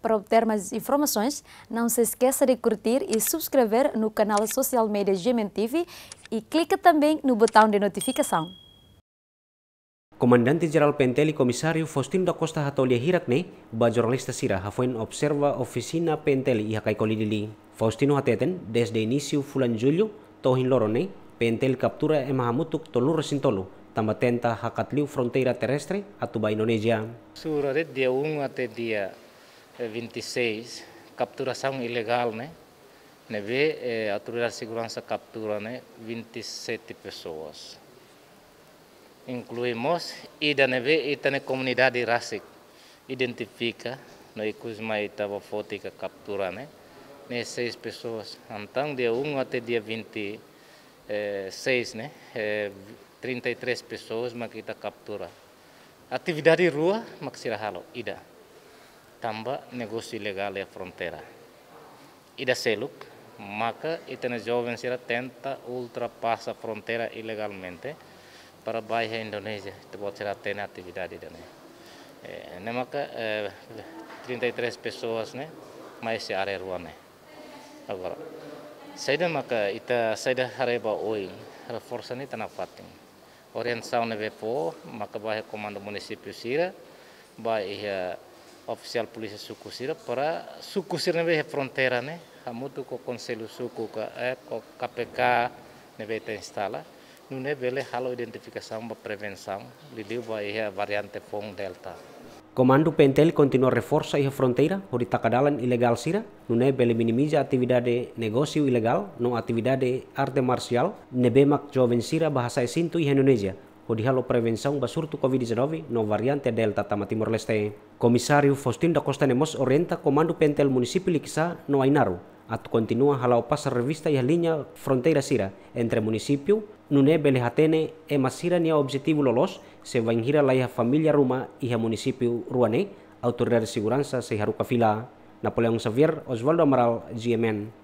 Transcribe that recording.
Para obter mais informações, não se esqueça de curtir e subscrever no canal Social Media Gemen TV e clique também no botão de notificação. Comandante-Geral Penteli Comissário Faustino da Costa Hatolia Hirakne, ba jornalista sira hafoin observa oficina Penteli e kai kolidili. Faustino hateten, desde início fulan julho, tohin lorone, Pentel captura e mahamutuk tolur sintolo, tamatenta hakatliu fronteira terrestre atuba Indonesia. Suradet dia um até dia 26, é, capturação ilegal, né? Neve, né, a é, autoridade de segurança captura né, 27 pessoas. Incluímos né, né, e da neve e da comunidade RASIC. Identifica, nós Kuzma estava Tava Fótica captura, né? né? Seis pessoas. Então, dia 1 até dia 26, é, né? 33 pessoas, mas kita captura. Atividade rua, mas ida. tambah negosi ilegal ya frontera. Ida e seluk, maka itu e na jovens ira tenta ultrapassa frontera frontera ilegalmente para bahaya Indonesia Itu buat sih tena atividade da eh, eh, e né. É, maka é, 33 pessoas ne mais se área rua né. Agora, saída maka ita saída hareba oi, reforça ni tanafating. Orientação ne bepo, maka bahaya komando munisipio sira, bahaya Ofisial polisi suku sir para suku sucusira nebe frontera ne hamutu ko konselu suku ka eh, ko KPK nebe ta instala nu nebe le halo identifikasi ba prevenção liliu ba iha variante fong delta Komando Pentel continua reforsa iha fronteira, hori takadalan ilegal sira, nune bele minimiza atividade negosio ilegal, no atividade arte marcial, nebe mak sira bahasa Sintu iha Indonesia, Odihalo prevenção un surto Covid-19 no variante Delta Tama Timor Leste. comisario Faustin da Costa Nemos orienta comando pentel municipio Lixa no Ainaro, at continua la pasar revista la linha fronteira sira entre municipio nune Belejatene e masira nia objetivo lolos se vai ingira la familia Ruma y el municipio Ruane, autoridade de seguridad se haruka fila. Napoleón Xavier, Osvaldo Amaral, GMN.